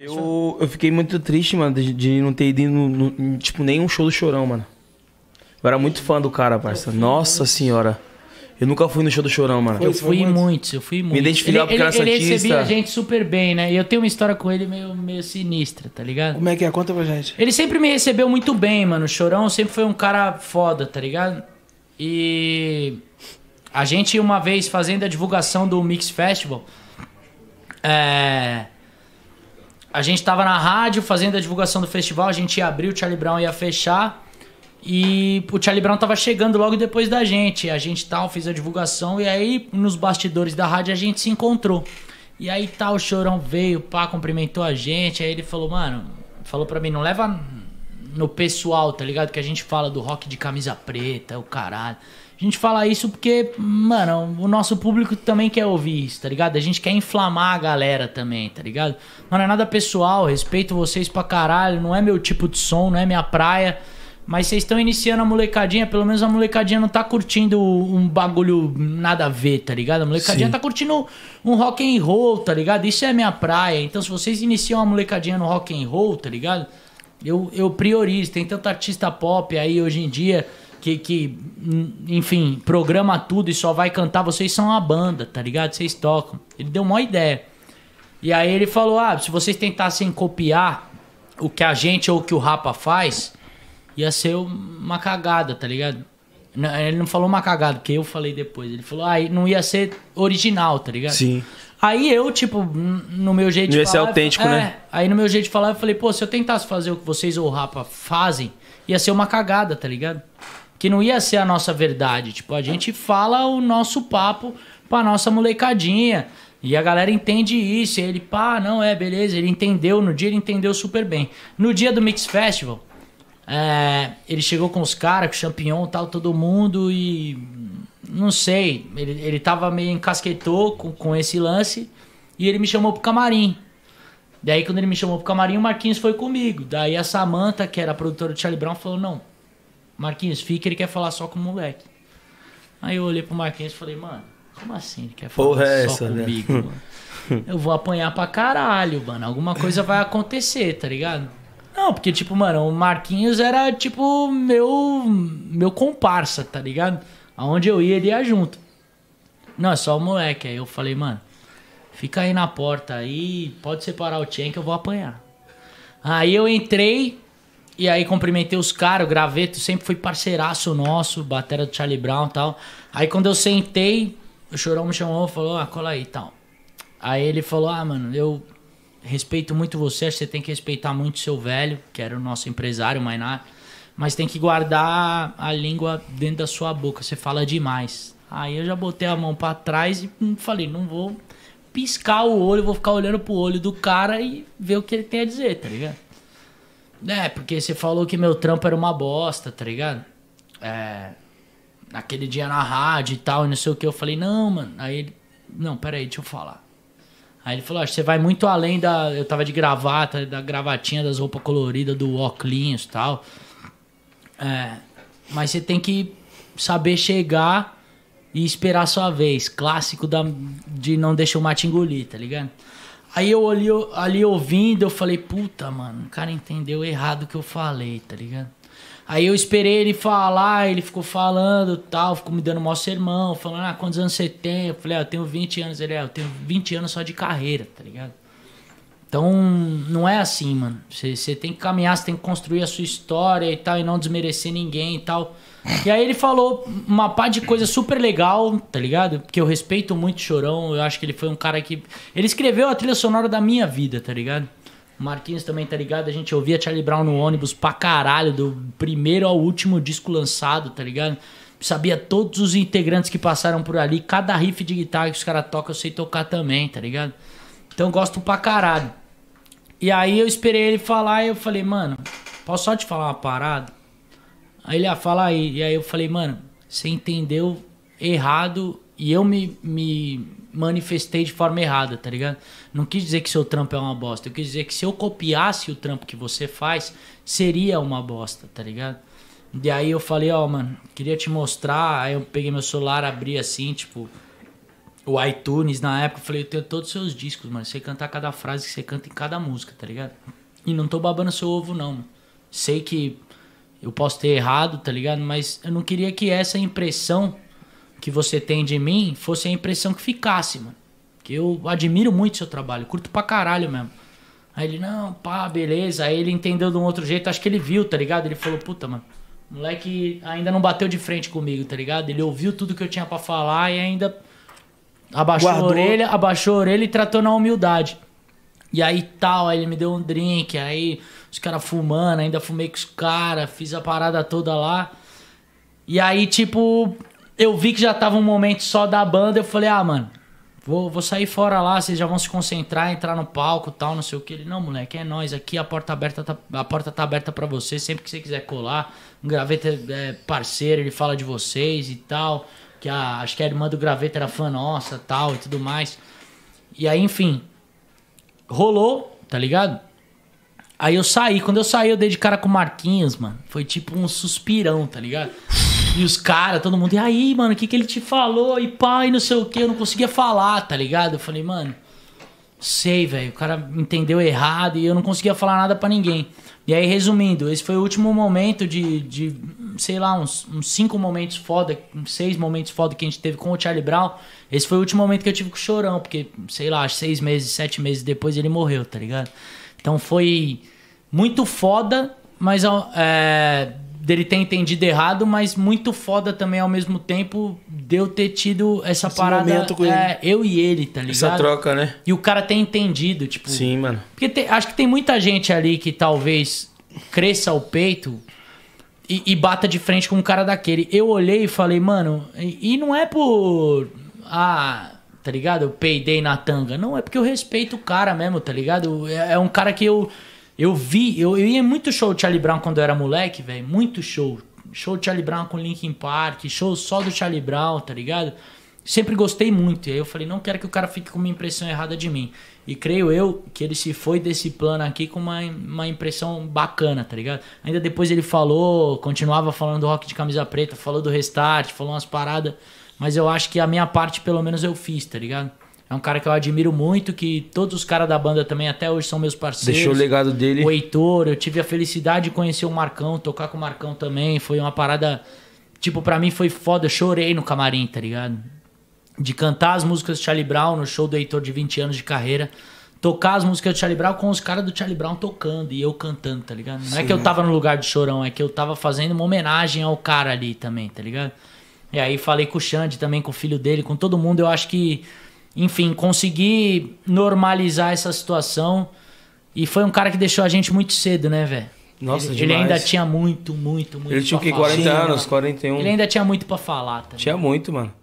Eu, eu fiquei muito triste, mano, de, de não ter ido no, no, tipo, nenhum show do Chorão, mano. Eu era muito fã do cara, parça. Nossa senhora. Eu nunca fui no show do Chorão, mano. Eu fui muito, muitos, eu fui muito. muitos. Me identificava porque ele, era ele santista. recebia a gente super bem, né? E eu tenho uma história com ele meio, meio sinistra, tá ligado? Como é que é? Conta pra gente. Ele sempre me recebeu muito bem, mano. O Chorão sempre foi um cara foda, tá ligado? E a gente, uma vez fazendo a divulgação do Mix Festival, é a gente estava na rádio fazendo a divulgação do festival, a gente ia abrir, o Charlie Brown ia fechar. E o Charlie Brown estava chegando logo depois da gente. A gente tal, fez a divulgação e aí nos bastidores da rádio a gente se encontrou. E aí tal, o Chorão veio, pá, cumprimentou a gente. Aí ele falou, mano, falou pra mim, não leva no pessoal, tá ligado? Que a gente fala do rock de camisa preta, o caralho. A gente fala isso porque, mano, o nosso público também quer ouvir isso, tá ligado? A gente quer inflamar a galera também, tá ligado? Não é nada pessoal, respeito vocês pra caralho, não é meu tipo de som, não é minha praia. Mas vocês estão iniciando a molecadinha, pelo menos a molecadinha não tá curtindo um bagulho nada a ver, tá ligado? A molecadinha Sim. tá curtindo um rock and roll, tá ligado? Isso é minha praia. Então se vocês iniciam a molecadinha no rock and roll, tá ligado? Eu, eu priorizo. Tem tanto artista pop aí hoje em dia que, que, hum, enfim, programa tudo e só vai cantar. Vocês são uma banda, tá ligado? Vocês tocam. Ele deu uma ideia. E aí ele falou: ah, se vocês tentassem copiar o que a gente ou o que o Rapa faz, ia ser uma cagada, tá ligado? ele não falou uma cagada, porque eu falei depois. Ele falou, aí ah, não ia ser original, tá ligado? Sim. Aí eu, tipo, no meu jeito de falar. Ia ser autêntico, né? é. né? Aí no meu jeito de falar, eu falei, pô, se eu tentasse fazer o que vocês ou o Rapa fazem, ia ser uma cagada, tá ligado? que não ia ser a nossa verdade. Tipo, a gente fala o nosso papo pra nossa molecadinha. E a galera entende isso. ele, pá, não, é, beleza. Ele entendeu, no dia ele entendeu super bem. No dia do Mix Festival, é, ele chegou com os caras, com o champignon tal, todo mundo e. Não sei, ele, ele tava meio encasquetou com, com esse lance e ele me chamou pro camarim. Daí, quando ele me chamou pro camarim, o Marquinhos foi comigo. Daí, a Samantha, que era a produtora do Charlie Brown, falou: Não, Marquinhos, fica, ele quer falar só com o moleque. Aí eu olhei pro Marquinhos e falei, mano, como assim ele quer falar Porra só essa, né? comigo, né? mano? Eu vou apanhar pra caralho, mano. Alguma coisa vai acontecer, tá ligado? Não, porque, tipo, mano, o Marquinhos era, tipo, meu, meu comparsa, tá ligado? Aonde eu ia, ele ia junto. Não, é só o moleque. Aí eu falei, mano, fica aí na porta aí, pode separar o Chen que eu vou apanhar. Aí eu entrei, e aí cumprimentei os caras, o Graveto sempre foi parceiraço nosso, batera do Charlie Brown e tal. Aí quando eu sentei, o Chorão me chamou e falou, ah, cola aí e tal. Aí ele falou, ah, mano, eu respeito muito você, acho que você tem que respeitar muito seu velho, que era o nosso empresário, nada, mas tem que guardar a língua dentro da sua boca, você fala demais. Aí eu já botei a mão para trás e hum, falei, não vou piscar o olho, vou ficar olhando pro olho do cara e ver o que ele tem a dizer, tá ligado? É, porque você falou que meu trampo era uma bosta, tá ligado? É. Naquele dia na rádio e tal, e não sei o que. Eu falei, não, mano. Aí ele. Não, peraí, deixa eu falar. Aí ele falou: acho que você vai muito além da. Eu tava de gravata, da gravatinha, das roupas coloridas, do óculos e tal. É, mas você tem que saber chegar e esperar sua vez. Clássico da, de não deixar o mate engolir, tá ligado? Aí eu ali ouvindo, eu falei, puta, mano, o cara entendeu errado o que eu falei, tá ligado? Aí eu esperei ele falar, ele ficou falando tal, ficou me dando mó sermão, falando, ah, quantos anos você tem? Eu falei, ah, eu tenho 20 anos. Ele, ah, eu tenho 20 anos só de carreira, tá ligado? Então, não é assim, mano. Você tem que caminhar, você tem que construir a sua história e tal, e não desmerecer ninguém e tal. E aí ele falou uma pá de coisa super legal, tá ligado? Porque eu respeito muito o Chorão, eu acho que ele foi um cara que. Ele escreveu a trilha sonora da minha vida, tá ligado? O Marquinhos também, tá ligado? A gente ouvia Charlie Brown no ônibus pra caralho, do primeiro ao último disco lançado, tá ligado? Sabia todos os integrantes que passaram por ali, cada riff de guitarra que os caras tocam, eu sei tocar também, tá ligado? Então eu gosto pra caralho. E aí eu esperei ele falar e eu falei, mano, posso só te falar uma parada? Aí ele ia ah, falar aí. E aí eu falei, mano, você entendeu errado e eu me, me manifestei de forma errada, tá ligado? Não quis dizer que seu trampo é uma bosta. Eu quis dizer que se eu copiasse o trampo que você faz, seria uma bosta, tá ligado? E aí eu falei, ó, oh, mano, queria te mostrar. Aí eu peguei meu celular, abri assim, tipo, o iTunes na época, eu falei, eu tenho todos os seus discos, mano. Sei cantar cada frase que você canta em cada música, tá ligado? E não tô babando seu ovo, não. Sei que eu posso ter errado, tá ligado? Mas eu não queria que essa impressão que você tem de mim fosse a impressão que ficasse, mano. Que eu admiro muito seu trabalho, curto pra caralho mesmo. Aí ele, não, pá, beleza. Aí ele entendeu de um outro jeito, acho que ele viu, tá ligado? Ele falou, puta, mano, o moleque ainda não bateu de frente comigo, tá ligado? Ele ouviu tudo que eu tinha para falar e ainda abaixou Guardou. a orelha, abaixou a orelha e tratou na humildade. E aí tal, aí ele me deu um drink, aí os caras fumando, ainda fumei com os caras, fiz a parada toda lá. E aí, tipo, eu vi que já tava um momento só da banda, eu falei, ah, mano, Vou, vou sair fora lá, vocês já vão se concentrar, entrar no palco tal, não sei o que. Ele, não, moleque, é nós aqui, a porta aberta tá, a porta tá aberta para você, sempre que você quiser colar. O Graveta é, é parceiro, ele fala de vocês e tal. Que a, acho que a irmã do Graveta era fã nossa tal e tudo mais. E aí, enfim, rolou, tá ligado? Aí eu saí. Quando eu saí, eu dei de cara com o Marquinhos, mano. Foi tipo um suspirão, tá ligado? E os caras, todo mundo, e aí, mano, o que, que ele te falou? E pá, e não sei o que, eu não conseguia falar, tá ligado? Eu falei, mano, sei, velho, o cara entendeu errado e eu não conseguia falar nada para ninguém. E aí, resumindo, esse foi o último momento de, de sei lá, uns, uns cinco momentos foda, uns seis momentos foda que a gente teve com o Charlie Brown. Esse foi o último momento que eu tive com o Chorão, porque, sei lá, seis meses, sete meses depois ele morreu, tá ligado? Então foi muito foda, mas é, dele ter entendido errado, mas muito foda também ao mesmo tempo de eu ter tido essa Esse parada. é, eu e ele, tá ligado? Essa troca, né? E o cara ter entendido, tipo. Sim, mano. Porque tem, acho que tem muita gente ali que talvez cresça o peito e, e, bata de frente com um cara daquele. Eu olhei e falei, mano, e, e não é por. Ah tá ligado? Eu peidei na tanga. Não, é porque eu respeito o cara mesmo, tá ligado? É, é um cara que eu eu vi, eu, eu ia muito show Charlie Brown quando eu era moleque, velho. Muito show. Show Charlie Brown com Linkin Park, show só do Charlie Brown, tá ligado? Sempre gostei muito. E aí eu falei, não quero que o cara fique com uma impressão errada de mim. E creio eu que ele se foi desse plano aqui com uma, uma impressão bacana, tá ligado? Ainda depois ele falou, continuava falando do rock de camisa preta, falou do restart, falou umas paradas. Mas eu acho que a minha parte, pelo menos, eu fiz, tá ligado? É um cara que eu admiro muito, que todos os caras da banda também até hoje são meus parceiros. Deixou o legado dele. O Heitor, eu tive a felicidade de conhecer o Marcão, tocar com o Marcão também. Foi uma parada. Tipo, para mim foi foda. Eu chorei no camarim, tá ligado? De cantar as músicas do Charlie Brown no show do Heitor de 20 anos de carreira. Tocar as músicas do Charlie Brown com os caras do Charlie Brown tocando e eu cantando, tá ligado? Não Sim. é que eu tava no lugar de chorão, é que eu tava fazendo uma homenagem ao cara ali também, tá ligado? E aí falei com o Xande também, com o filho dele, com todo mundo. Eu acho que enfim, consegui normalizar essa situação. E foi um cara que deixou a gente muito cedo, né, velho? Nossa, ele, demais. ele ainda tinha muito, muito, muito. Ele tinha o que? 40 falar. anos, 41. Né? Ele ainda tinha muito para falar tá? Tinha muito, mano.